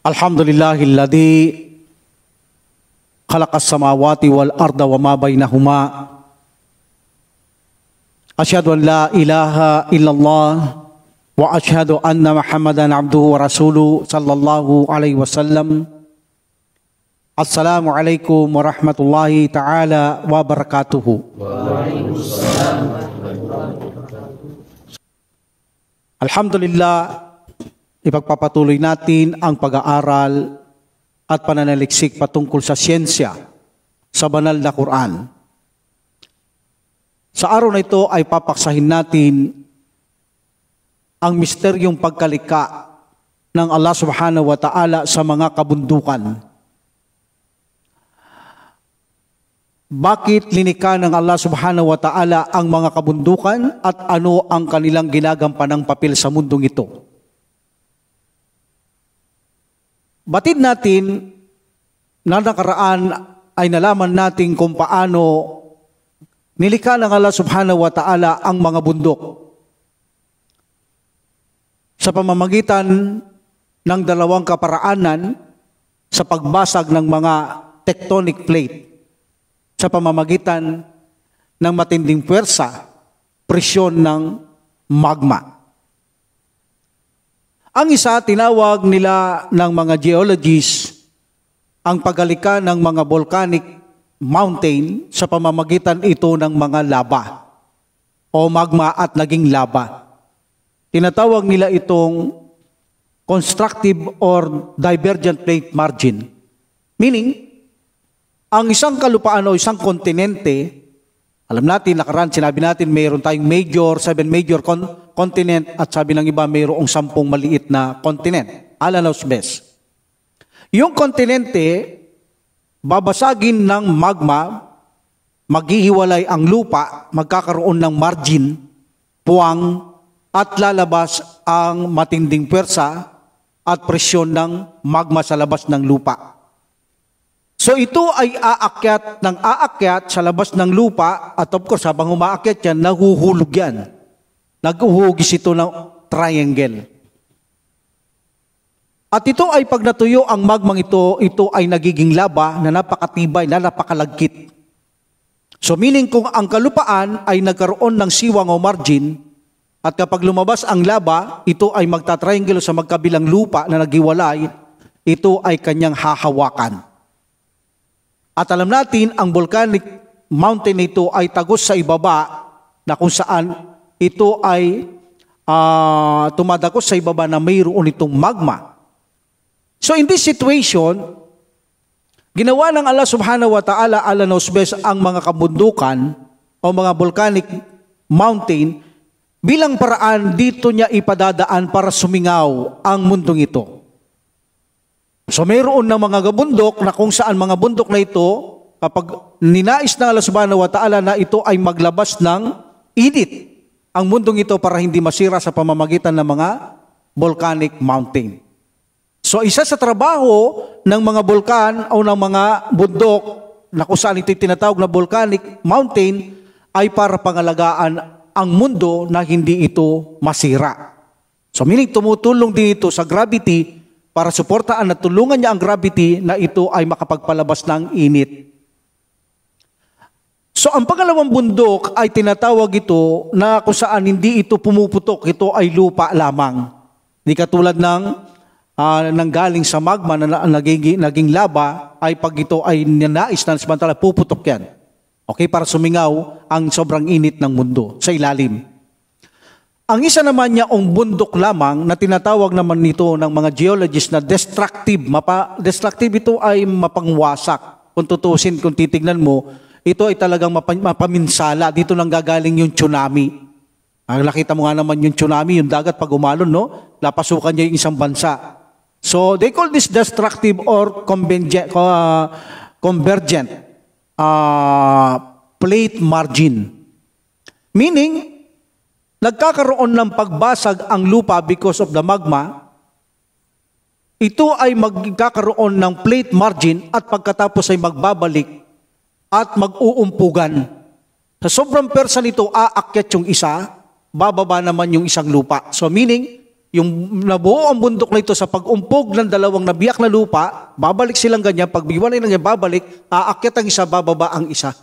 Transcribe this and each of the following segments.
الحمد لله الذي خلق السماوات والأرض وما بينهما أشهد أن لا إله إلا الله وأشهد أن محمدا عبده ورسوله صلى الله عليه وسلم السلام عليكم ورحمة الله تعالى وبركاته وعليكم السلام ورحمة الله وبركاته الحمد لله Ipagpapatuloy natin ang pag-aaral at pananaliksik patungkol sa siyensya sa banal na Quran. Sa araw na ito ay papaksahin natin ang misteryong pagkalika ng Allah subhanahu wa ta'ala sa mga kabundukan. Bakit linika ng Allah subhanahu wa ta'ala ang mga kabundukan at ano ang kanilang ginagampanang papel sa mundong ito? Batid natin na nakaraan ay nalaman natin kung paano nilikha ng Allah subhanahu wa ta'ala ang mga bundok sa pamamagitan ng dalawang kaparaanan sa pagbasag ng mga tectonic plate sa pamamagitan ng matinding puwersa, presyon ng magma. Ang isa, tinawag nila ng mga geologists ang pagalika ng mga volcanic mountain sa pamamagitan ito ng mga lava o magma at naging lava. Tinatawag nila itong constructive or divergent plate margin. Meaning, ang isang kalupaan o isang kontinente, alam natin, nakaraan sinabi natin mayroon tayong major, seven major con- continent at sabi ng iba mayroong sampung maliit na continent. Alanos Bes. Yung kontinente, babasagin ng magma, maghihiwalay ang lupa, magkakaroon ng margin, puwang, at lalabas ang matinding pwersa at presyon ng magma sa labas ng lupa. So ito ay aakyat ng aakyat sa labas ng lupa at of course habang umaakyat yan, nahuhulog yan. Naghuhugis ito ng triangle. At ito ay pag natuyo ang magmang ito, ito ay nagiging laba na napakatibay, na napakalagkit. So meaning kung ang kalupaan ay nagkaroon ng siwang o margin, at kapag lumabas ang laba, ito ay magta-triangle sa magkabilang lupa na nagiwalay, ito ay kanyang hahawakan. At alam natin, ang volcanic mountain ito ay tagos sa ibaba na kung saan ito ay uh, ah, tumadako sa ibaba na mayroon itong magma. So in this situation, ginawa ng Allah subhanahu wa ta'ala ala nosbes ang mga kabundukan o mga volcanic mountain bilang paraan dito niya ipadadaan para sumingaw ang mundong ito. So mayroon na mga gabundok na kung saan mga bundok na ito, kapag ninais ng Allah subhanahu wa ta'ala na ito ay maglabas ng init ang mundong ito para hindi masira sa pamamagitan ng mga volcanic mountain. So isa sa trabaho ng mga bulkan o ng mga bundok na kung saan ito'y tinatawag na volcanic mountain ay para pangalagaan ang mundo na hindi ito masira. So meaning tumutulong din ito sa gravity para suportaan at tulungan niya ang gravity na ito ay makapagpalabas ng init So ang pangalawang bundok ay tinatawag ito na kung saan hindi ito pumuputok, ito ay lupa lamang. Hindi katulad ng uh, nanggaling sa magma na naging, naging lava ay pag ito ay nanais na samantala puputok yan. Okay, para sumingaw ang sobrang init ng mundo sa ilalim. Ang isa naman niya ang bundok lamang na tinatawag naman nito ng mga geologists na destructive. Mapa, destructive ito ay mapangwasak. Kung tutusin, kung titignan mo, ito ay talagang mapaminsala. Dito lang gagaling yung tsunami. Ang nakita mo nga naman yung tsunami, yung dagat pag umalon, no? Lapasukan niya yung isang bansa. So, they call this destructive or convergent, uh, convergent uh, plate margin. Meaning, nagkakaroon ng pagbasag ang lupa because of the magma, ito ay magkakaroon ng plate margin at pagkatapos ay magbabalik at mag-uumpugan. Sa sobrang persa nito, aakyat yung isa, bababa naman yung isang lupa. So meaning, yung nabuo ang bundok nito sa pag-umpog ng dalawang nabiyak na lupa, babalik silang ganyan, pagbiwalay na niya, babalik, aakyat ang isa, bababa ang isa.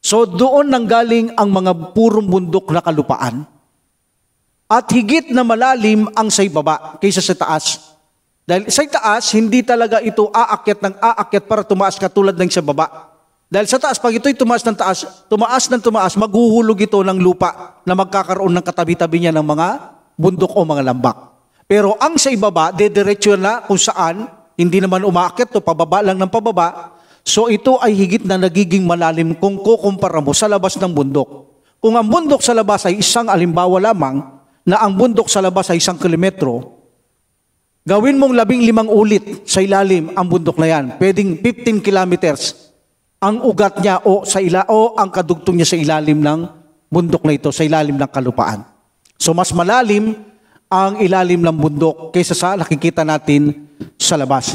So doon nanggaling ang mga purong bundok na kalupaan. At higit na malalim ang sa ibaba kaysa sa taas. Dahil sa taas, hindi talaga ito aakyat ng aakyat para tumaas katulad ng sa baba. Dahil sa taas, pag ito'y tumaas ng taas, tumaas ng tumaas, maghuhulog ito ng lupa na magkakaroon ng katabi-tabi niya ng mga bundok o mga lambak. Pero ang sa ibaba, dediretso na kung saan, hindi naman umaakit to, pababa lang ng pababa. So ito ay higit na nagiging malalim kung kukumpara mo sa labas ng bundok. Kung ang bundok sa labas ay isang alimbawa lamang, na ang bundok sa labas ay isang kilometro, Gawin mong labing limang ulit sa ilalim ang bundok na yan. Pwedeng 15 kilometers ang ugat niya o sa ila o ang kadugtong niya sa ilalim ng bundok na ito, sa ilalim ng kalupaan. So mas malalim ang ilalim ng bundok kaysa sa nakikita natin sa labas.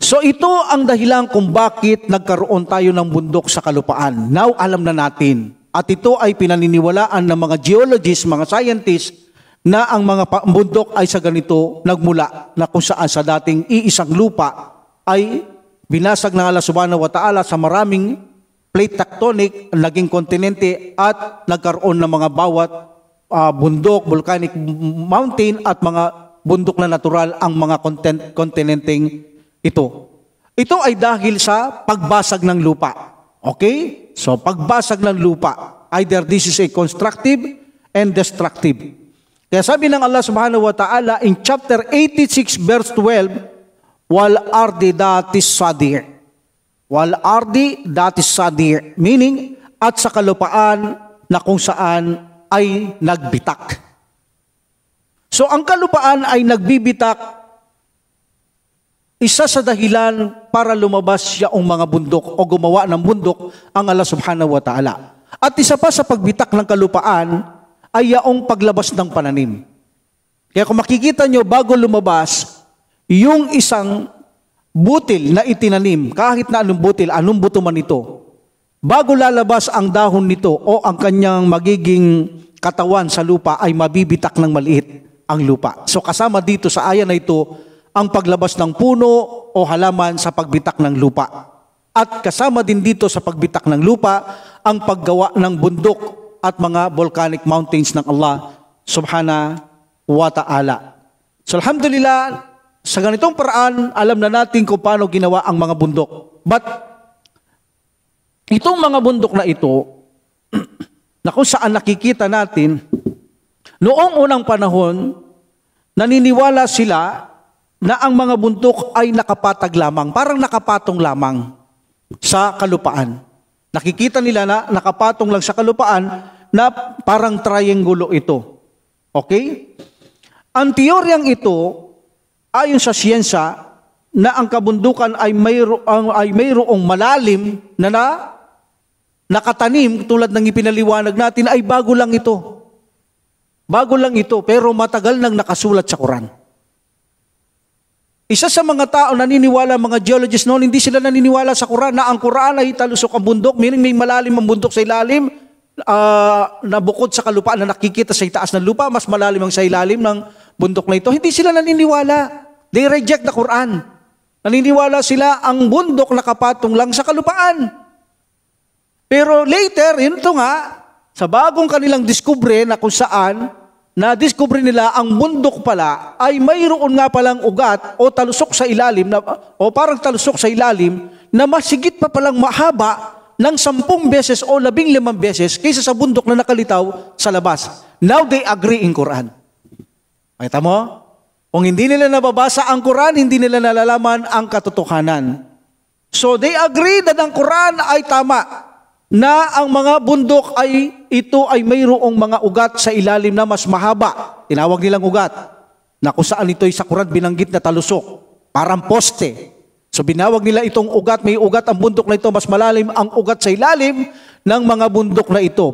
So ito ang dahilan kung bakit nagkaroon tayo ng bundok sa kalupaan. Now alam na natin. At ito ay pinaniniwalaan ng mga geologists, mga scientists na ang mga bundok ay sa ganito nagmula na kung saan sa dating iisang lupa ay binasag ng Allah subhanahu wa ta'ala sa maraming plate tectonic, naging kontinente at nagkaroon ng mga bawat uh, bundok, volcanic mountain at mga bundok na natural ang mga content, kontinenteng ito. Ito ay dahil sa pagbasag ng lupa. Okay? So pagbasag ng lupa, either this is a constructive and destructive. Kaya sabi ng Allah subhanahu wa ta'ala in chapter 86 verse 12, Wal ardi dati sadir. Wal ardi dati sadir. Meaning, at sa kalupaan na kung saan ay nagbitak. So ang kalupaan ay nagbibitak, isa sa dahilan para lumabas ang mga bundok o gumawa ng bundok ang Allah subhanahu wa ta'ala. At isa pa sa pagbitak ng kalupaan, ay yaong paglabas ng pananim. Kaya kung makikita nyo, bago lumabas, yung isang butil na itinanim, kahit na anong butil, anong buto man ito, bago lalabas ang dahon nito o ang kanyang magiging katawan sa lupa ay mabibitak ng maliit ang lupa. So kasama dito sa ayan na ito, ang paglabas ng puno o halaman sa pagbitak ng lupa. At kasama din dito sa pagbitak ng lupa, ang paggawa ng bundok at mga volcanic mountains ng Allah subhanahu wa ta'ala. So alhamdulillah, sa ganitong paraan, alam na natin kung paano ginawa ang mga bundok. But, itong mga bundok na ito, na kung saan nakikita natin, noong unang panahon, naniniwala sila na ang mga bundok ay nakapatag lamang, parang nakapatong lamang sa kalupaan. Nakikita nila na nakapatong lang sa kalupaan na parang triangulo ito. Okay? Ang teoryang ito, ayon sa siyensa, na ang kabundukan ay mayro, ay mayroong malalim na, na nakatanim tulad ng ipinaliwanag natin ay bago lang ito. Bago lang ito pero matagal nang nakasulat sa Quran. Isa sa mga tao naniniwala, mga geologists noon, hindi sila naniniwala sa Quran na ang Quran ay talusok ang bundok, meaning may malalim ang bundok sa ilalim, uh, nabukod sa kalupaan na nakikita sa itaas ng lupa, mas malalim ang sa ilalim ng bundok na ito. Hindi sila naniniwala. They reject the Quran. Naniniwala sila ang bundok na kapatong lang sa kalupaan. Pero later, yun ito nga, sa bagong kanilang diskubre na kung saan na diskubre nila ang bundok pala ay mayroon nga palang ugat o talusok sa ilalim na, o parang talusok sa ilalim na masigit pa palang mahaba ng sampung beses o labing limang beses kaysa sa bundok na nakalitaw sa labas. Now they agree in Quran. Makita mo? Kung hindi nila nababasa ang Quran, hindi nila nalalaman ang katotohanan. So they agree that ang Quran ay tama na ang mga bundok ay ito ay mayroong mga ugat sa ilalim na mas mahaba. Tinawag nilang ugat na kung saan ito'y sa Quran binanggit na talusok. Parang poste. So binawag nila itong ugat, may ugat ang bundok na ito, mas malalim ang ugat sa ilalim ng mga bundok na ito.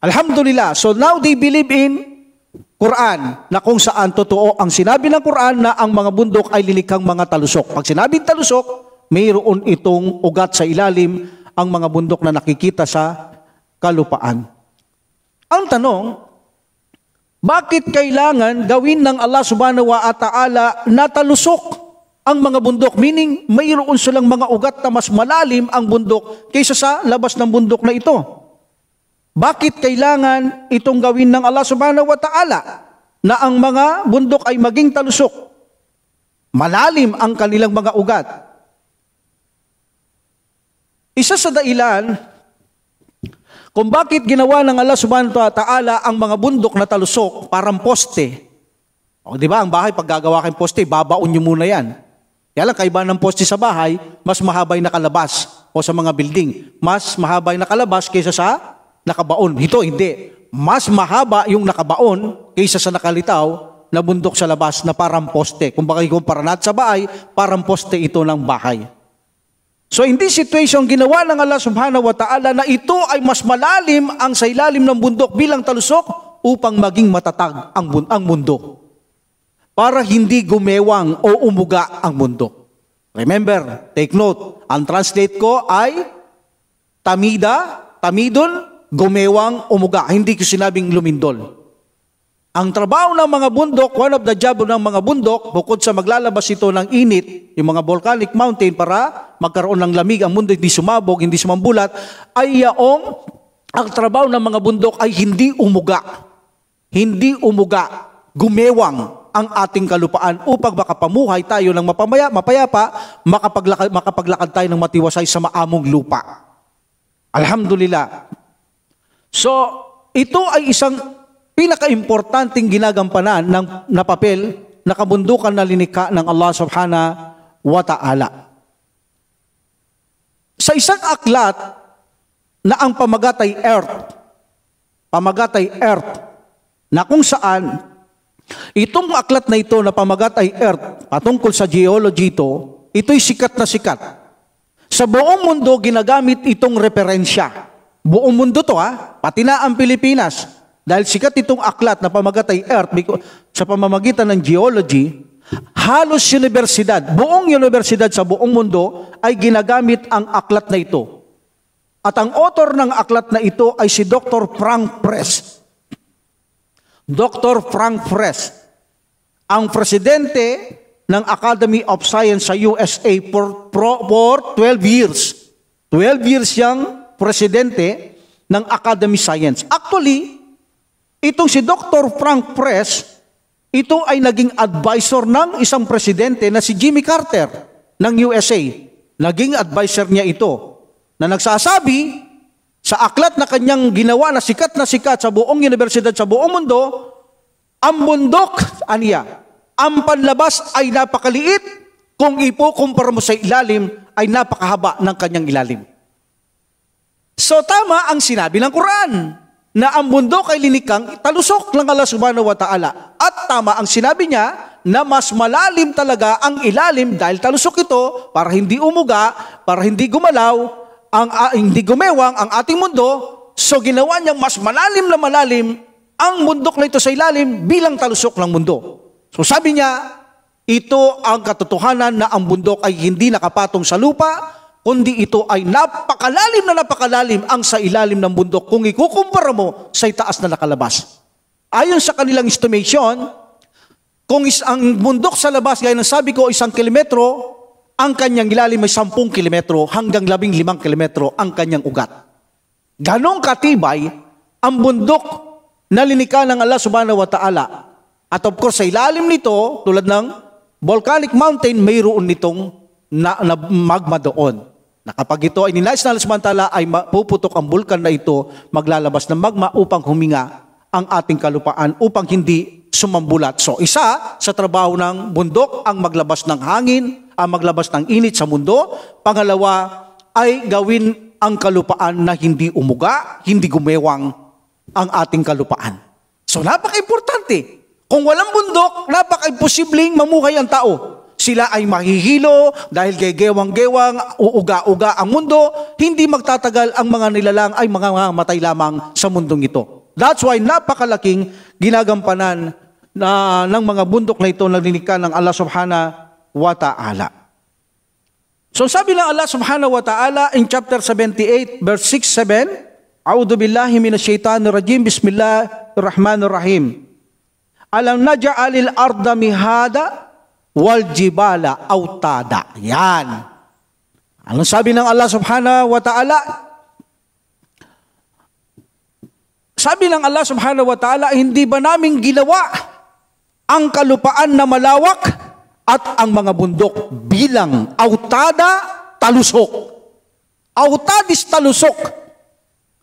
Alhamdulillah. So now they believe in Quran na kung saan totoo ang sinabi ng Quran na ang mga bundok ay lilikhang mga talusok. Pag sinabing talusok, mayroon itong ugat sa ilalim ang mga bundok na nakikita sa kalupaan. Ang tanong, bakit kailangan gawin ng Allah subhanahu wa ta'ala na talusok? ang mga bundok. Meaning, mayroon silang mga ugat na mas malalim ang bundok kaysa sa labas ng bundok na ito. Bakit kailangan itong gawin ng Allah subhanahu wa ta'ala na ang mga bundok ay maging talusok? Malalim ang kanilang mga ugat. Isa sa dailan kung bakit ginawa ng Allah subhanahu wa ta'ala ang mga bundok na talusok parang poste. O di ba, ang bahay pag gagawa kayong poste, babaon nyo muna yan. Kaya lang, kaiba ng poste sa bahay, mas mahabay nakalabas o sa mga building. Mas mahabay nakalabas kaysa sa nakabaon. Ito, hindi. Mas mahaba yung nakabaon kaysa sa nakalitaw na bundok sa labas na parang poste. Kung baka ikumpara natin sa bahay, parang poste ito ng bahay. So in this situation, ginawa ng Allah subhanahu wa ta'ala na ito ay mas malalim ang sa ilalim ng bundok bilang talusok upang maging matatag ang, bund- ang bundok para hindi gumewang o umuga ang mundo. Remember, take note, ang translate ko ay tamida, tamidon, gumewang, umuga. Hindi ko sinabing lumindol. Ang trabaho ng mga bundok, one of the job ng mga bundok, bukod sa maglalabas ito ng init, yung mga volcanic mountain para magkaroon ng lamig, ang mundo hindi sumabog, hindi sumambulat, ay yaong ang trabaho ng mga bundok ay hindi umuga. Hindi umuga, gumewang ang ating kalupaan upang makapamuhay tayo ng mapamaya, mapayapa, makapaglakad, makapaglakad tayo ng matiwasay sa maamong lupa. Alhamdulillah. So, ito ay isang pinakaimportanteng ginagampanan ng, napapel papel na kabundukan na linika ng Allah subhanahu wa ta'ala. Sa isang aklat na ang pamagat ay earth, pamagat ay earth, na kung saan Itong aklat na ito na pamagat ay Earth, patungkol sa geology ito, ito'y sikat na sikat. Sa buong mundo, ginagamit itong referensya. Buong mundo to ha, pati na ang Pilipinas. Dahil sikat itong aklat na pamagat ay Earth sa pamamagitan ng geology, halos universidad, buong universidad sa buong mundo ay ginagamit ang aklat na ito. At ang author ng aklat na ito ay si Dr. Frank Press. Dr. Frank Fres, ang presidente ng Academy of Science sa USA for, for 12 years. 12 years siyang presidente ng Academy Science. Actually, itong si Dr. Frank Press, ito ay naging advisor ng isang presidente na si Jimmy Carter ng USA. Naging advisor niya ito na nagsasabi sa aklat na kanyang ginawa na sikat na sikat sa buong universidad, sa buong mundo, ang bundok, aniya, ang panlabas ay napakaliit kung ipukumpara mo sa ilalim ay napakahaba ng kanyang ilalim. So tama ang sinabi ng Quran na ang bundok ay linikang talusok ng Allah subhanahu wa ta'ala. At tama ang sinabi niya na mas malalim talaga ang ilalim dahil talusok ito para hindi umuga, para hindi gumalaw, ang uh, hindi gumewang ang ating mundo, so ginawa niya mas malalim na malalim ang bundok na ito sa ilalim bilang talusok ng mundo. So sabi niya, ito ang katotohanan na ang bundok ay hindi nakapatong sa lupa, kundi ito ay napakalalim na napakalalim ang sa ilalim ng bundok kung ikukumpara mo sa itaas na nakalabas. Ayon sa kanilang estimation, kung is ang bundok sa labas, gaya ng sabi ko, isang kilometro, ang kanyang ilalim ay 10 kilometro hanggang 15 kilometro ang kanyang ugat. Ganong katibay ang bundok na linika ng Allah subhanahu wa ta'ala. At of course, sa ilalim nito, tulad ng volcanic mountain, mayroon nitong na, na magma doon. Na kapag ito ay nilais na Allah ay puputok ang bulkan na ito, maglalabas ng magma upang huminga ang ating kalupaan upang hindi sumambulat. So isa sa trabaho ng bundok ang maglabas ng hangin, ang maglabas ng init sa mundo. Pangalawa ay gawin ang kalupaan na hindi umuga, hindi gumewang ang ating kalupaan. So napaka-importante. Kung walang bundok, napaka-imposibleng mamuhay ang tao. Sila ay mahihilo dahil gegewang-gewang, uuga-uga ang mundo, hindi magtatagal ang mga nilalang ay mga mamatay lamang sa mundong ito. That's why napakalaking ginagampanan na ng mga bundok na ito na ng Allah subhanahu wa ta'ala. So sabi ng Allah subhanahu wa ta'ala in chapter 78 verse 6 7, A'udhu billahi minasyaitanir rajim. Bismillahirrahmanirrahim. Alam naja'alil arda mihada wal jibala autada. Yan. Ano sabi ng Allah subhanahu wa ta'ala? Sabi ng Allah subhanahu wa ta'ala, hindi ba namin ginawa ang kalupaan na malawak at ang mga bundok bilang autada talusok. Autadis talusok.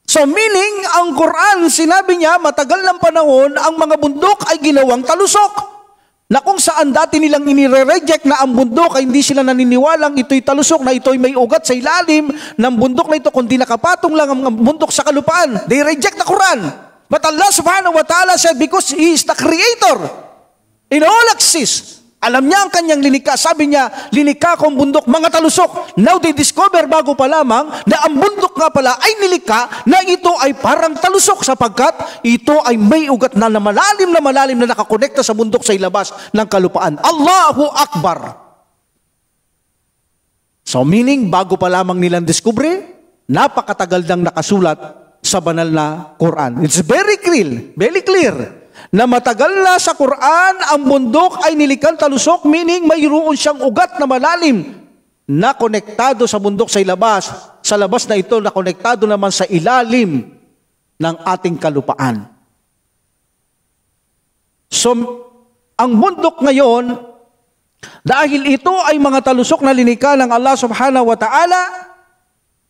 So meaning, ang Quran, sinabi niya, matagal ng panahon, ang mga bundok ay ginawang talusok. Na kung saan dati nilang inire-reject na ang bundok ay hindi sila naniniwalang ito'y talusok, na ito'y may ugat sa ilalim ng bundok na ito, kundi nakapatong lang ang mga bundok sa kalupaan. They reject the Quran. But Allah subhanahu wa ta'ala said, because He is the creator in all axis, alam niya ang kanyang linika. Sabi niya, linika kong bundok, mga talusok. Now they discover bago pa lamang na ang bundok nga pala ay nilika na ito ay parang talusok sapagkat ito ay may ugat na malalim na malalim na nakakonekta sa bundok sa ilabas ng kalupaan. Allahu Akbar! So meaning, bago pa lamang nilang diskubre, napakatagal nang nakasulat sa banal na Quran. It's very clear, very clear na matagal na sa Quran ang bundok ay nilikang talusok meaning mayroon siyang ugat na malalim na konektado sa bundok sa ilabas. Sa labas na ito na konektado naman sa ilalim ng ating kalupaan. So, ang bundok ngayon, dahil ito ay mga talusok na linika ng Allah subhanahu wa ta'ala,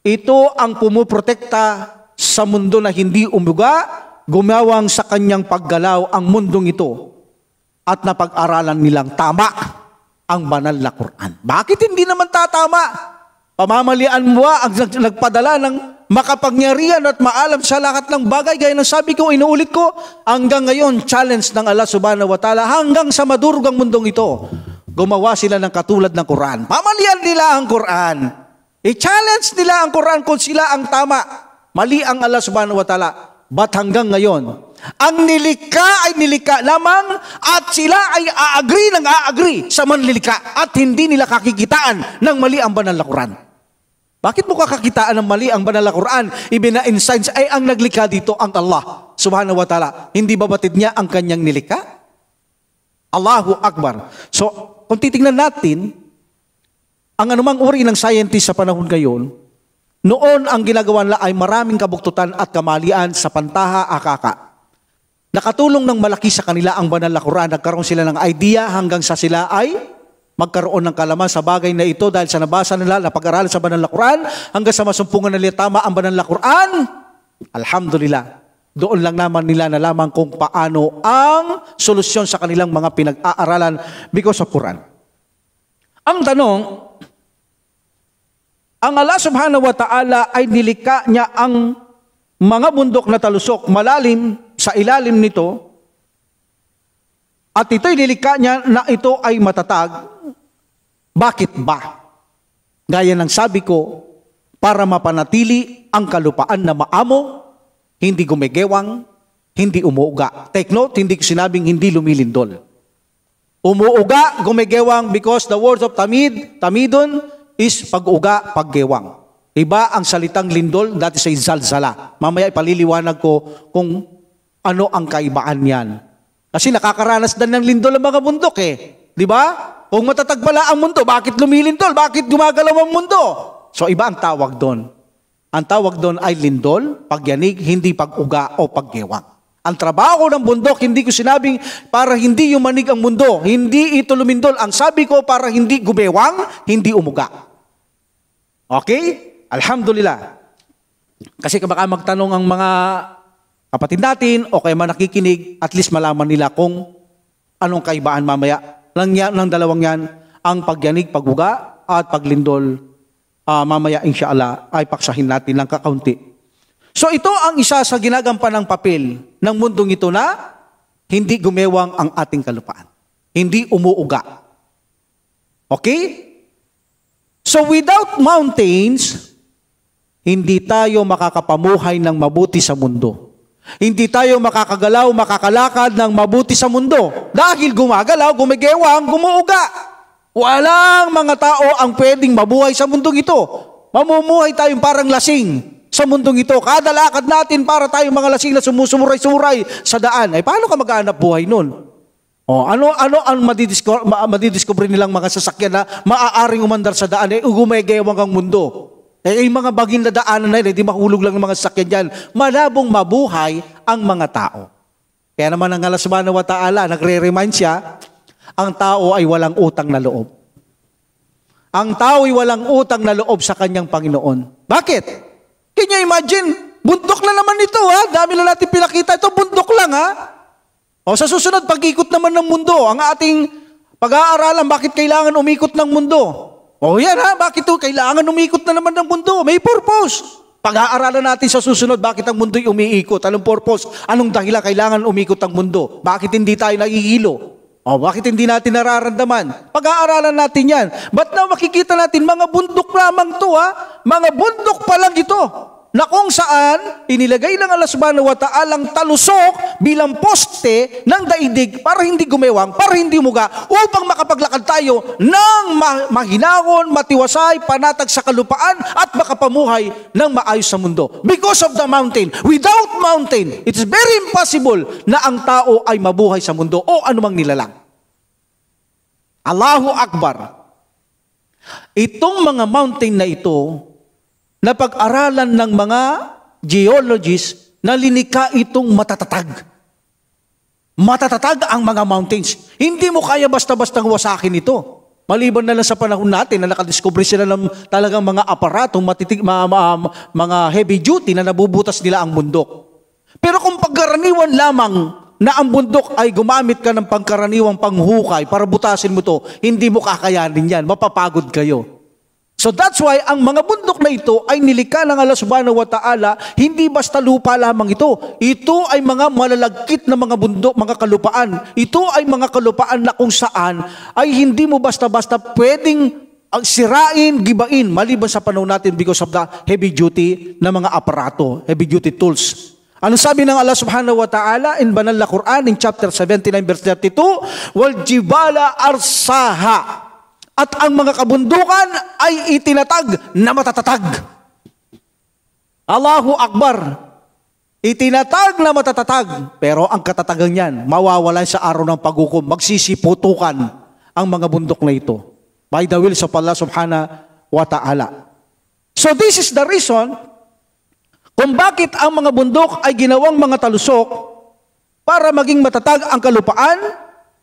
ito ang pumuprotekta sa mundo na hindi umuga, gumawang sa kanyang paggalaw ang mundong ito at napag-aralan nilang tama ang banal na Quran. Bakit hindi naman tatama? Pamamalian mo ang nagpadala ng makapangyarihan at maalam sa lahat ng bagay. Gaya ng sabi ko, inuulit ko, hanggang ngayon, challenge ng Allah subhanahu wa ta'ala, hanggang sa ang mundong ito, gumawa sila ng katulad ng Quran. Pamalian nila ang Quran. I-challenge nila ang Quran kung sila ang tama. Mali ang Allah subhanahu wa ta'ala. Ba't hanggang ngayon, ang nilika ay nilika lamang at sila ay aagree ng aagree sa manlilika at hindi nila kakikitaan ng mali ang banal na Quran. Bakit mo kakakitaan ng mali ang banal na Quran? in signs ay ang naglikha dito ang Allah subhanahu wa ta'ala. Hindi ba batid niya ang kanyang nilika? Allahu Akbar. So, kung titingnan natin, ang anumang uri ng scientist sa panahon ngayon, noon ang ginagawa nila ay maraming kabuktutan at kamalian sa pantaha akaka. Nakatulong ng malaki sa kanila ang banal na Quran. Nagkaroon sila ng idea hanggang sa sila ay magkaroon ng kalaman sa bagay na ito dahil sa nabasa nila, napag-aralan sa banal na Quran, hanggang sa masumpungan nila tama ang banal na Quran. Alhamdulillah. Doon lang naman nila nalaman kung paano ang solusyon sa kanilang mga pinag-aaralan because of Quran. Ang tanong, ang Allah subhanahu wa ta'ala ay nilika niya ang mga bundok na talusok malalim sa ilalim nito at ito'y nilikha niya na ito ay matatag. Bakit ba? Gaya ng sabi ko, para mapanatili ang kalupaan na maamo, hindi gumegewang, hindi umuuga. Take note, hindi sinabing hindi lumilindol. Umuuga, gumegewang because the words of Tamid, Tamidon, is pag-uga, paggiwang. Iba ang salitang lindol, dati sa zalzala. Mamaya ipaliliwanag ko kung ano ang kaibaan niyan. Kasi nakakaranas din ng lindol ang mga bundok eh. Di ba? Kung matatag pala ang mundo, bakit lumilindol? Bakit gumagalaw ang mundo? So iba ang tawag doon. Ang tawag doon ay lindol, pagyanig, hindi pag-uga o paggewang. Ang trabaho ng bundok, hindi ko sinabing para hindi yumanig ang mundo, hindi ito lumindol. Ang sabi ko para hindi gumewang, hindi umuga. Okay? Alhamdulillah. Kasi baka magtanong ang mga kapatid natin o kaya man nakikinig, at least malaman nila kung anong kaibaan mamaya lang yan, ng dalawang yan, ang pagyanig, paghuga at paglindol. Uh, mamaya, insya ay paksahin natin lang kakaunti. So ito ang isa sa ginagampan ng papel ng mundong ito na hindi gumewang ang ating kalupaan. Hindi umuuga. Okay? So without mountains, hindi tayo makakapamuhay ng mabuti sa mundo. Hindi tayo makakagalaw, makakalakad ng mabuti sa mundo. Dahil gumagalaw, gumigewang, gumuuga. Walang mga tao ang pwedeng mabuhay sa mundong ito. Mamumuhay tayong parang lasing sa mundong ito. Kada lakad natin para tayo mga lasing na sumusumuray-suray sa daan. Ay paano ka mag-aanap buhay nun? O, ano ano ang madidiscover, ma, madidiscover nilang mga sasakyan na maaaring umandar sa daan ay eh, gumegewang ang mundo. Eh, yung mga bagin na daanan na yun, hindi eh, mahulog lang ng mga sakyan dyan. Malabong mabuhay ang mga tao. Kaya naman ang Allah subhanahu wa ta'ala, nagre-remind siya, ang tao ay walang utang na loob. Ang tao ay walang utang na loob sa kanyang Panginoon. Bakit? Can you imagine? Bundok na naman ito ha. Dami na natin pinakita. Ito bundok lang ha. O sa susunod, pag-ikot naman ng mundo. Ang ating pag-aaralan, bakit kailangan umikot ng mundo? O yan ha, bakit ito? Kailangan umikot na naman ng mundo. May purpose. Pag-aaralan natin sa susunod, bakit ang mundo'y umiikot? Anong purpose? Anong dahilan kailangan umikot ang mundo? Bakit hindi tayo nagigilo? O oh, bakit hindi natin nararamdaman? Pag-aaralan natin yan. Ba't na makikita natin, mga bundok lamang to ha? Mga bundok pa lang ito na kung saan inilagay ng Allah subhanahu wa ta'alang talusok bilang poste ng daidig para hindi gumewang, para hindi muga, upang makapaglakad tayo ng mahinahon, matiwasay, panatag sa kalupaan at makapamuhay ng maayos sa mundo. Because of the mountain, without mountain, it is very impossible na ang tao ay mabuhay sa mundo o anumang nilalang. Allahu Akbar. Itong mga mountain na ito, na pag aralan ng mga geologists na linika itong matatatag. Matatatag ang mga mountains. Hindi mo kaya basta-bastang wasakin ito. Maliban na lang sa panahon natin na nakadiscover sila ng talagang mga aparato, matitig, ma, ma, ma, mga heavy duty na nabubutas nila ang bundok. Pero kung pagkaraniwan lamang na ang bundok ay gumamit ka ng pangkaraniwang panghukay para butasin mo to, hindi mo kakayanin yan, mapapagod kayo. So that's why ang mga bundok na ito ay nilikha ng Allah subhanahu wa ta'ala, hindi basta lupa lamang ito. Ito ay mga malalagkit na mga bundok, mga kalupaan. Ito ay mga kalupaan na kung saan ay hindi mo basta-basta pwedeng ang ah, sirain, gibain, maliban sa panahon natin because of the heavy duty na mga aparato, heavy duty tools. Ano sabi ng Allah subhanahu wa ta'ala in banal na Quran in chapter 79 verse 32? Wal jibala arsaha at ang mga kabundukan ay itinatag na matatatag. Allahu Akbar. Itinatag na matatatag. Pero ang katatagan niyan, mawawala sa araw ng paghukom. Magsisiputukan ang mga bundok na ito. By the will of Allah subhanahu wa ta'ala. So this is the reason kung bakit ang mga bundok ay ginawang mga talusok para maging matatag ang kalupaan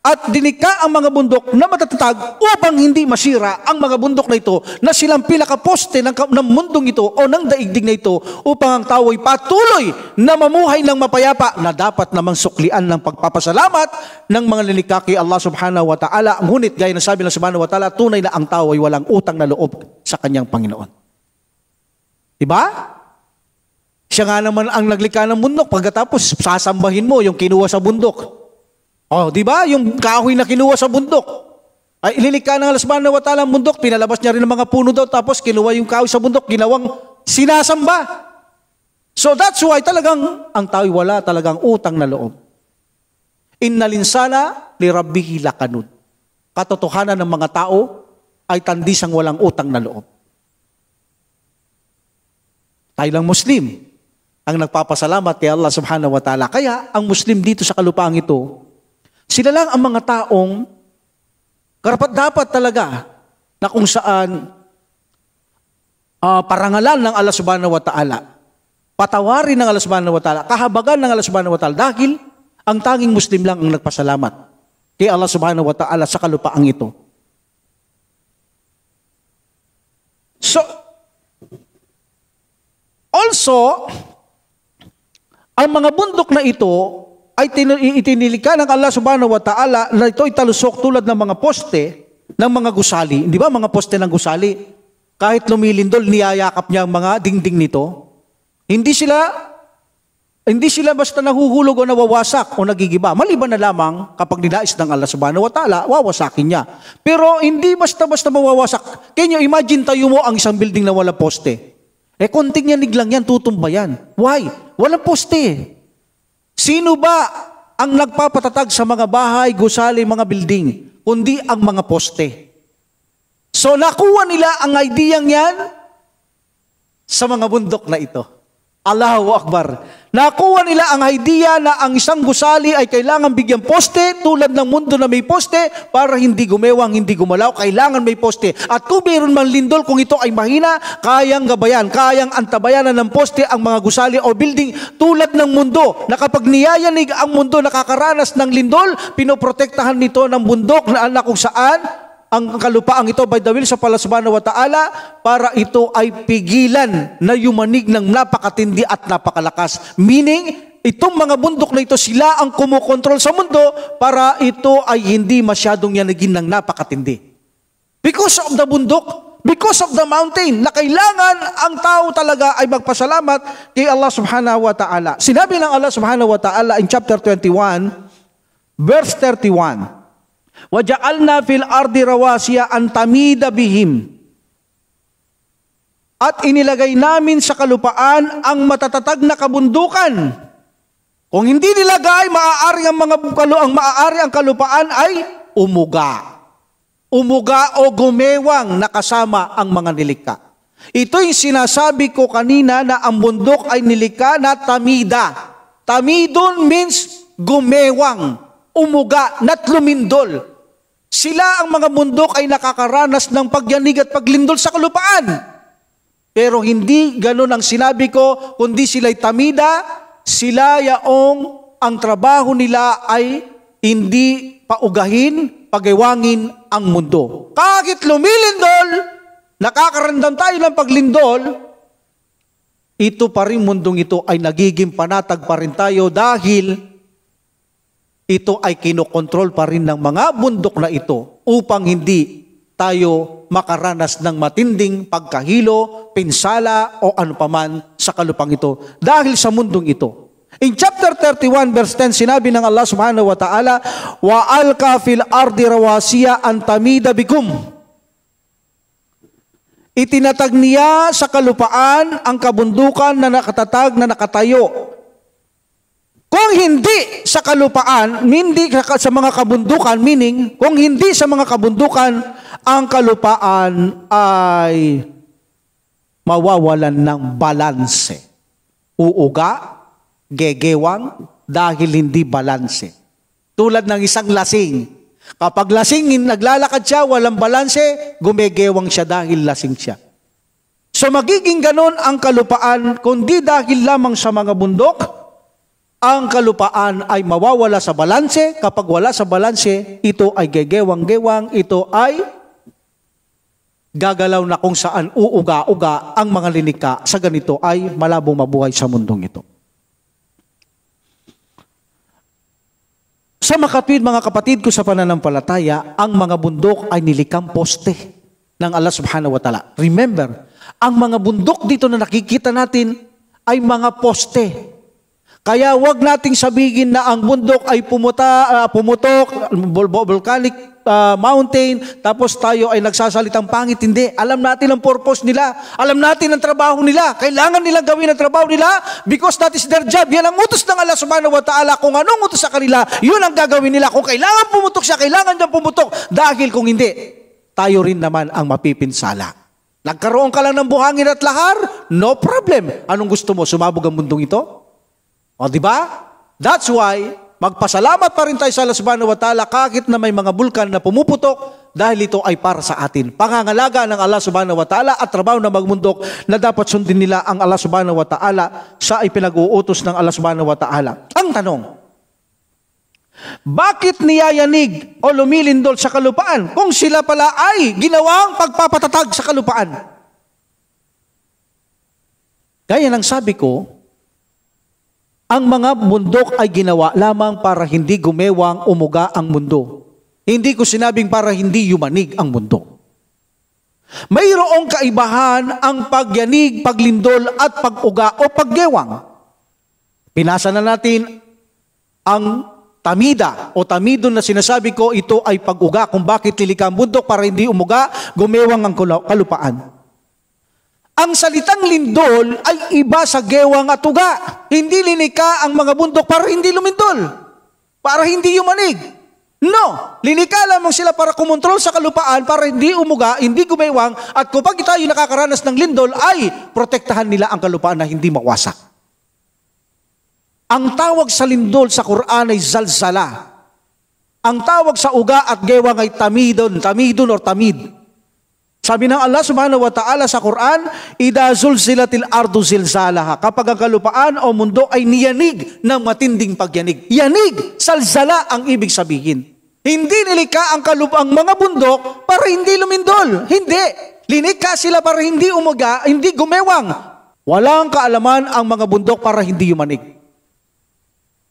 at dinika ang mga bundok na matatatag upang hindi masira ang mga bundok na ito na silang pilakaposte ng, ng mundong ito o ng daigdig na ito upang ang tao ay patuloy na mamuhay ng mapayapa na dapat namang suklian ng pagpapasalamat ng mga linika kay Allah subhanahu wa ta'ala. Ngunit gaya ng sabi ng subhanahu wa ta'ala, tunay na ang tao ay walang utang na loob sa kanyang Panginoon. Diba? Siya nga naman ang naglika ng bundok pagkatapos sasambahin mo yung kinuha sa bundok. Oh, di ba? Yung kahoy na kinuha sa bundok. Ay ililikha ng Allah subhanahu wa ta'ala ang bundok, pinalabas niya rin ng mga puno daw, tapos kinuha yung kahoy sa bundok, ginawang sinasamba. So that's why talagang ang tao'y wala talagang utang na loob. Innal insana li rabbihi lakanud. Katotohanan ng mga tao ay tandisang walang utang na loob. Tayo lang Muslim ang nagpapasalamat kay Allah subhanahu wa ta'ala. Kaya ang Muslim dito sa kalupaan ito, sila lang ang mga taong karapat-dapat talaga na kung saan uh, parangalan ng Allah subhanahu wa ta'ala, patawarin ng Allah subhanahu wa ta'ala, kahabagan ng Allah subhanahu wa ta'ala dahil ang tanging Muslim lang ang nagpasalamat kay Allah subhanahu wa ta'ala sa kalupaang ito. So, also, ang mga bundok na ito ay itinilig ng Allah subhanahu wa ta'ala na ito talusok tulad ng mga poste ng mga gusali. Di ba mga poste ng gusali? Kahit lumilindol, niyayakap niya ang mga dingding nito. Hindi sila hindi sila basta nahuhulog o nawawasak o nagigiba. Maliban na lamang kapag nilais ng Allah subhanahu wa ta'ala, wawasakin niya. Pero hindi basta-basta mawawasak. Can you imagine tayo mo ang isang building na wala poste? Eh konting yanig lang yan, tutumba yan. Why? Walang poste eh. Sino ba ang nagpapatatag sa mga bahay, gusali, mga building, kundi ang mga poste. So nakuha nila ang ideyang yan sa mga bundok na ito. Allahu Akbar. Nakuha nila ang idea na ang isang gusali ay kailangan bigyan poste tulad ng mundo na may poste para hindi gumewang, hindi gumalaw, kailangan may poste. At kung mayroon man lindol, kung ito ay mahina, kayang gabayan, kayang antabayanan ng poste ang mga gusali o building tulad ng mundo na kapag niyayanig ang mundo nakakaranas ng lindol, pinoprotektahan nito ng bundok na kung saan ang kalupaang ito by the will sa pala wa ta'ala para ito ay pigilan na yumanig ng napakatindi at napakalakas. Meaning, itong mga bundok na ito, sila ang kumukontrol sa mundo para ito ay hindi masyadong yanagin ng napakatindi. Because of the bundok, because of the mountain, na kailangan ang tao talaga ay magpasalamat kay Allah subhanahu wa ta'ala. Sinabi ng Allah subhanahu wa ta'ala in chapter 21, verse 31, Waja'alna fil ardi rawasiya tamida bihim. At inilagay namin sa kalupaan ang matatatag na kabundukan. Kung hindi nilagay, maaari ang mga bukalo, ang maaari ang kalupaan ay umuga. Umuga o gumewang nakasama ang mga nilikha. Ito yung sinasabi ko kanina na ang bundok ay nilika na tamida. Tamidon means gumewang umuga, nat lumindol. Sila ang mga bundok ay nakakaranas ng pagyanig at paglindol sa kalupaan. Pero hindi ganun ang sinabi ko, kundi sila'y tamida, sila yaong ang trabaho nila ay hindi paugahin, pagawangin ang mundo. Kahit lumilindol, nakakarandam tayo ng paglindol, ito pa rin mundong ito ay nagiging panatag pa rin tayo dahil ito ay kinokontrol pa rin ng mga bundok na ito upang hindi tayo makaranas ng matinding pagkahilo, pinsala o ano anupaman sa kalupang ito dahil sa mundong ito. In chapter 31 verse 10 sinabi ng Allah Subhanahu wa ta'ala wa alka fil ardi rawasiya an tamida bikum Itinatag niya sa kalupaan ang kabundukan na nakatatag na nakatayo kung hindi sa kalupaan, hindi sa mga kabundukan, meaning, kung hindi sa mga kabundukan, ang kalupaan ay mawawalan ng balanse. Uuga, gegewang, dahil hindi balanse. Tulad ng isang lasing. Kapag lasing, naglalakad siya, walang balanse, gumegewang siya dahil lasing siya. So magiging ganon ang kalupaan, kundi dahil lamang sa mga bundok, ang kalupaan ay mawawala sa balanse. Kapag wala sa balanse, ito ay gegewang-gewang, ito ay gagalaw na kung saan uuga-uga ang mga linika sa ganito ay malabo mabuhay sa mundong ito. Sa makatwid mga kapatid ko sa pananampalataya, ang mga bundok ay nilikang poste ng Allah subhanahu wa ta'ala. Remember, ang mga bundok dito na nakikita natin ay mga poste kaya wag nating sabihin na ang bundok ay pumuta, uh, pumutok, volcanic uh, mountain, tapos tayo ay nagsasalitang pangit. Hindi. Alam natin ang purpose nila. Alam natin ang trabaho nila. Kailangan nilang gawin ang trabaho nila because that is their job. Yan ang utos ng Allah subhanahu wa ta'ala. Kung anong utos sa kanila, yun ang gagawin nila. Kung kailangan pumutok siya, kailangan niyang pumutok. Dahil kung hindi, tayo rin naman ang mapipinsala. Nagkaroon ka lang ng buhangin at lahar? No problem. Anong gusto mo? Sumabog ang mundong ito? O di ba? That's why magpasalamat pa rin tayo sa Allah subhanahu wa ta'ala kahit na may mga bulkan na pumuputok dahil ito ay para sa atin. Pangangalaga ng Allah subhanahu wa ta'ala at trabaho ng magmundok na dapat sundin nila ang Allah subhanahu wa ta'ala sa ipinag-uutos ng Allah subhanahu wa ta'ala. Ang tanong, bakit niyayanig o lumilindol sa kalupaan kung sila pala ay ginawang pagpapatatag sa kalupaan? Gaya ng sabi ko, ang mga bundok ay ginawa lamang para hindi gumewang umuga ang mundo. Hindi ko sinabing para hindi yumanig ang mundo. Mayroong kaibahan ang pagyanig, paglindol at paguga o paggewang. Pinasa na natin ang tamida o tamido na sinasabi ko, ito ay paguga kung bakit lilikha ang bundok para hindi umuga, gumewang ang kalupaan. Ang salitang lindol ay iba sa gewang at uga. Hindi linika ang mga bundok para hindi lumindol, para hindi yumanig. No, linika lamang sila para kumontrol sa kalupaan, para hindi umuga, hindi gumewang, at kapag tayo nakakaranas ng lindol, ay protektahan nila ang kalupaan na hindi mawasak. Ang tawag sa lindol sa Quran ay zalzala. Ang tawag sa uga at gewang ay tamidon, tamidon or tamid. Sabi ng Allah subhanahu wa ta'ala sa Quran, Ida zulzilatil ardu zilzalaha. Kapag ang kalupaan o mundo ay niyanig ng matinding pagyanig. Yanig, salzala ang ibig sabihin. Hindi nilika ang kalupang mga bundok para hindi lumindol. Hindi. Linika sila para hindi umaga, hindi gumewang. Walang kaalaman ang mga bundok para hindi yumanig.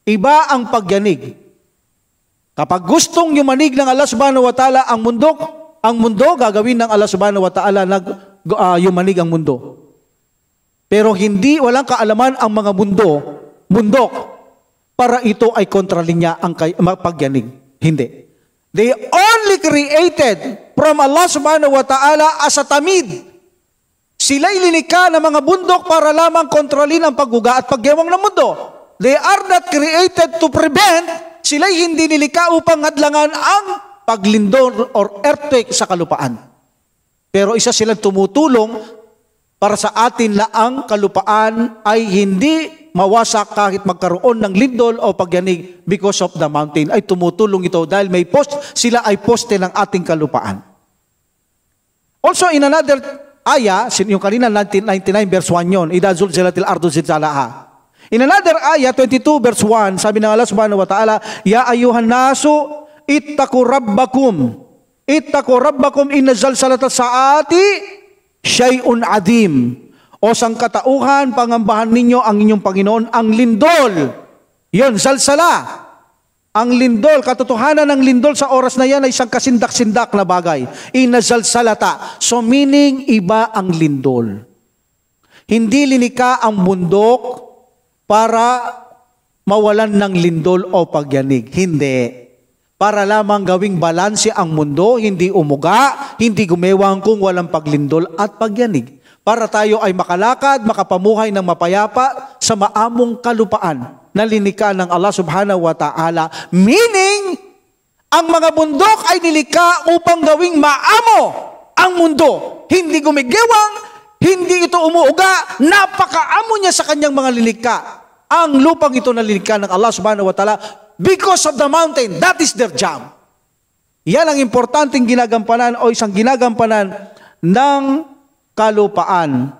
Iba ang pagyanig. Kapag gustong yumanig ng Allah subhanahu wa ta'ala ang bundok, ang mundo, gagawin ng Allah subhanahu wa ta'ala nag, uh, yumanig ang mundo. Pero hindi, walang kaalaman ang mga mundo, mundok, para ito ay kontralinya ang kay, pagyanig. Hindi. They only created from Allah subhanahu wa ta'ala as a tamid. Sila'y lilikha ng mga bundok para lamang kontrolin ang pagguga at pagyawang ng mundo. They are not created to prevent. Sila'y hindi nilika upang hadlangan ang paglindol or earthquake sa kalupaan. Pero isa silang tumutulong para sa atin na ang kalupaan ay hindi mawasak kahit magkaroon ng lindol o pagyanig because of the mountain. Ay tumutulong ito dahil may post, sila ay poste ng ating kalupaan. Also in another aya, yung kanina 1999 verse 1 yon, idazul zilatil ardu zilzalaha. In another aya, 22 verse 1, sabi ng Allah subhanahu wa ta'ala, Ya ayuhan naso, ittaku rabbakum. Ittaku rabbakum inna zalsalata saati syai'un adim. O sang katauhan pangambahan ninyo ang inyong Panginoon, ang lindol. Yon, salsala Ang lindol, katotohanan ng lindol sa oras na yan ay isang kasindak-sindak na bagay. Inazalsalata. So meaning, iba ang lindol. Hindi linika ang bundok para mawalan ng lindol o pagyanig. Hindi para lamang gawing balanse ang mundo, hindi umuga, hindi gumewang kung walang paglindol at pagyanig. Para tayo ay makalakad, makapamuhay ng mapayapa sa maamong kalupaan na linika ng Allah subhanahu wa ta'ala. Meaning, ang mga bundok ay nilika upang gawing maamo ang mundo. Hindi gumigewang, hindi ito umuuga, napakaamo niya sa kanyang mga lilika ang lupang ito na nalilikha ng Allah subhanahu wa ta'ala because of the mountain. That is their job. Yan ang importanteng ginagampanan o isang ginagampanan ng kalupaan.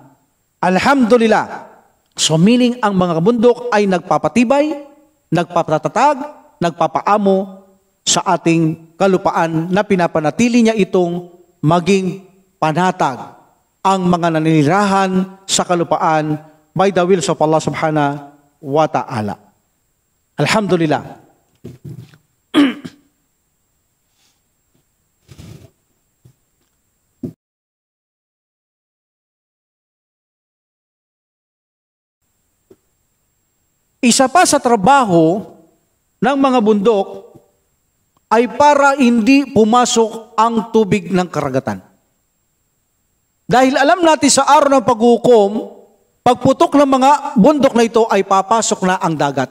Alhamdulillah. So meaning ang mga bundok ay nagpapatibay, nagpapatatag, nagpapaamo sa ating kalupaan na pinapanatili niya itong maging panatag ang mga naninirahan sa kalupaan by the wills of Allah subhanahu wa ta'ala. Alhamdulillah. Isa pa sa trabaho ng mga bundok ay para hindi pumasok ang tubig ng karagatan. Dahil alam natin sa araw ng paghukom, Pagputok ng mga bundok na ito ay papasok na ang dagat.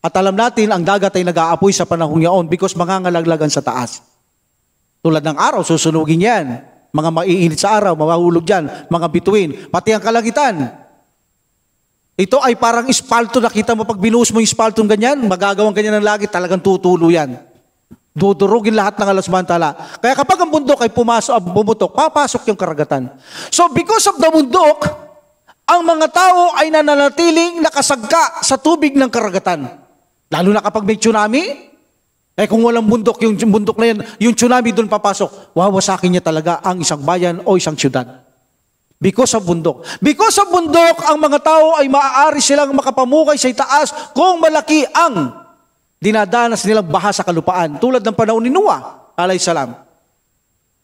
At alam natin, ang dagat ay nag-aapoy sa panahong yaon because mangangalaglagan sa taas. Tulad ng araw, susunugin yan. Mga maiinit sa araw, mawahulog dyan, mga bituin, pati ang kalagitan. Ito ay parang ispalto, nakita mo pag binuhos mo yung ng ganyan, magagawang ganyan ng langit, talagang tutulo yan. Dudurugin lahat ng alas mantala. Kaya kapag ang bundok ay pumasok, pumutok, papasok yung karagatan. So because of the bundok, ang mga tao ay nananatiling nakasagka sa tubig ng karagatan. Lalo na kapag may tsunami, eh kung walang bundok, yung bundok na yan, yung tsunami doon papasok, wawasakin niya talaga ang isang bayan o isang syudad. Because sa bundok. Because sa bundok, ang mga tao ay maaari silang makapamukay sa itaas kung malaki ang dinadanas nilang baha sa kalupaan. Tulad ng panahon ni Noah, alay salam.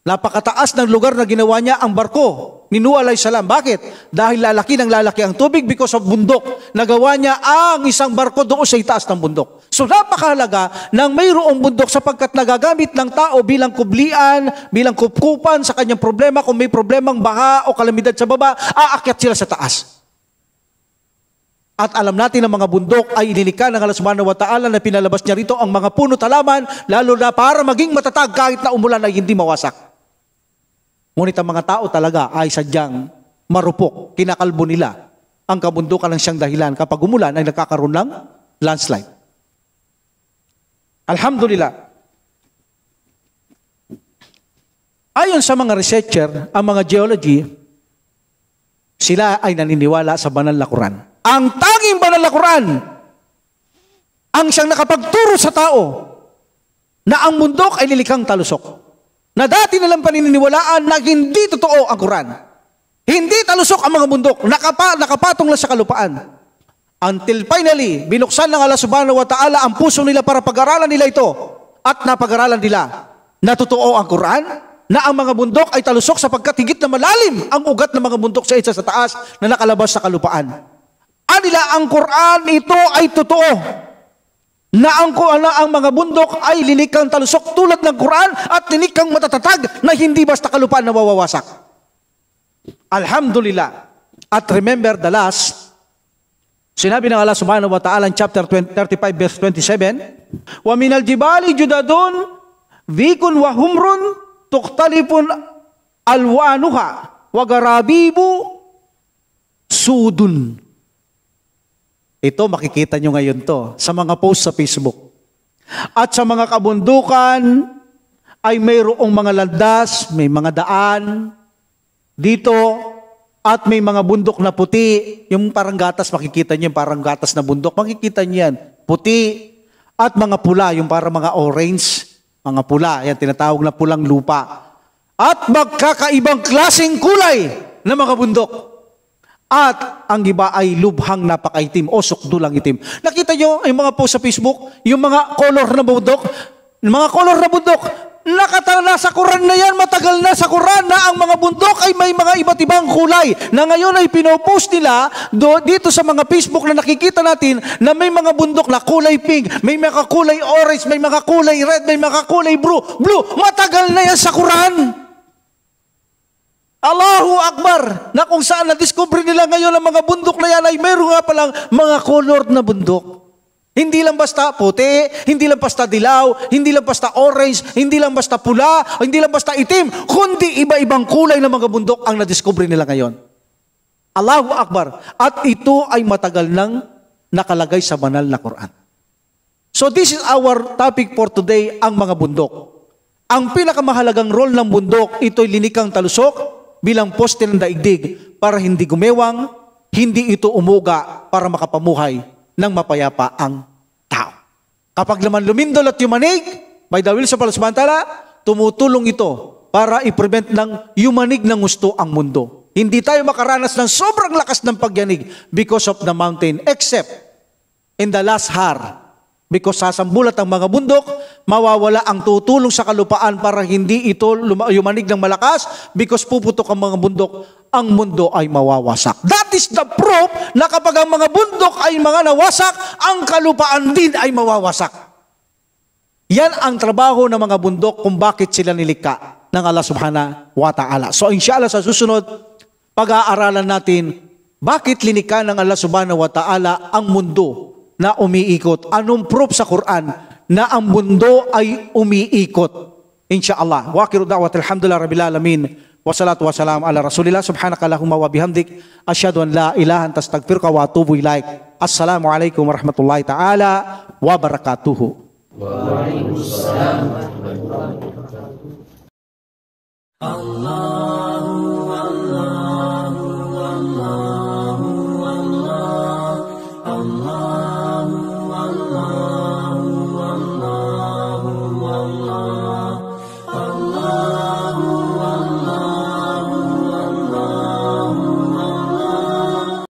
Napakataas ng lugar na ginawa niya ang barko Ninualay sa lam. Bakit? Dahil lalaki ng lalaki ang tubig because of bundok. Nagawa niya ang isang barko doon sa itaas ng bundok. So napakahalaga nang mayroong bundok sapagkat nagagamit ng tao bilang kublian, bilang kupkupan sa kanyang problema. Kung may problemang baha o kalamidad sa baba, aakyat sila sa taas. At alam natin na mga bundok ay inilikha ng Allah subhanahu wa ta'ala na pinalabas niya rito ang mga puno talaman, lalo na para maging matatag kahit na umulan ay hindi mawasak. Ngunit ang mga tao talaga ay sadyang marupok, kinakalbo nila ang kabundukan ng siyang dahilan kapag umulan ay nakakaroon ng landslide. Alhamdulillah. Ayon sa mga researcher, ang mga geology, sila ay naniniwala sa banal na Quran. Ang tanging banal na Quran ang siyang nakapagturo sa tao na ang mundok ay lilikang talusok na dati nilang paniniwalaan na hindi totoo ang Quran. Hindi talusok ang mga bundok, nakapa, nakapatong lang sa kalupaan. Until finally, binuksan ng Allah subhanahu wa ta'ala ang puso nila para pag-aralan nila ito. At napag-aralan nila na totoo ang Quran, na ang mga bundok ay talusok sapagkat higit na malalim ang ugat ng mga bundok sa isa sa taas na nakalabas sa kalupaan. Anila ang Quran, ito ay totoo na ang, na ang mga bundok ay lilikang talusok tulad ng Quran at lilikang matatatag na hindi basta kalupaan nawawawasak. Alhamdulillah. At remember the last, sinabi ng Allah subhanahu wa ta'ala chapter 20, 35 verse 27, وَمِنَ الْجِبَالِ جُدَدُونَ humrun وَهُمْرٌ alwanuha wa garabibu sudun. Ito, makikita nyo ngayon to sa mga post sa Facebook. At sa mga kabundukan, ay mayroong mga landas, may mga daan dito, at may mga bundok na puti. Yung parang gatas, makikita nyo yung parang gatas na bundok, makikita nyo yan, puti. At mga pula, yung parang mga orange, mga pula, yan tinatawag na pulang lupa. At magkakaibang klasing kulay na mga bundok. At ang iba ay lubhang napakaitim o lang itim. Nakita nyo yung mga post sa Facebook, yung mga color na bundok, mga color na bundok, nakatala sa Quran na yan, matagal na sa Quran na ang mga bundok ay may mga iba't ibang kulay na ngayon ay pinopost nila do, dito sa mga Facebook na nakikita natin na may mga bundok na kulay pink, may mga kulay orange, may mga kulay red, may mga kulay blue. Blue, matagal na yan sa Quran. Allahu Akbar na kung saan na-discover nila ngayon ang mga bundok na yan ay meron nga palang mga colored na bundok. Hindi lang basta puti, hindi lang basta dilaw, hindi lang basta orange, hindi lang basta pula, hindi lang basta itim, kundi iba-ibang kulay ng mga bundok ang na-discover nila ngayon. Allahu Akbar. At ito ay matagal nang nakalagay sa banal na Quran. So this is our topic for today, ang mga bundok. Ang pinakamahalagang role ng bundok, ito'y linikang talusok, bilang poste ng daigdig para hindi gumewang, hindi ito umuga para makapamuhay ng mapayapa ang tao. Kapag naman lumindol at yumanig, by the will sa Palasmantala, tumutulong ito para i-prevent ng yumanig ng gusto ang mundo. Hindi tayo makaranas ng sobrang lakas ng pagyanig because of the mountain, except in the last har, because sasambulat ang mga bundok mawawala ang tutulong sa kalupaan para hindi ito yumanig ng malakas because puputok ang mga bundok, ang mundo ay mawawasak. That is the proof na kapag ang mga bundok ay mga nawasak, ang kalupaan din ay mawawasak. Yan ang trabaho ng mga bundok kung bakit sila nilikha ng Allah subhanahu wa ta'ala. So inshallah sa susunod, pag-aaralan natin bakit linikha ng Allah subhanahu wa ta'ala ang mundo na umiikot. Anong proof sa Quran na ang mundo ay umiikot. Insyaallah. Wa akiru da'wat alhamdulillah rabbil alamin. Wa salatu wa salam ala rasulillah. Subhanaka Allahumma wa bihamdik. Asyhadu an la ilaha anta astaghfiruka wa atubu ilaik. Assalamu alaikum warahmatullahi taala wa barakatuh. Wa alaikumussalam warahmatullahi wabarakatuh. Allah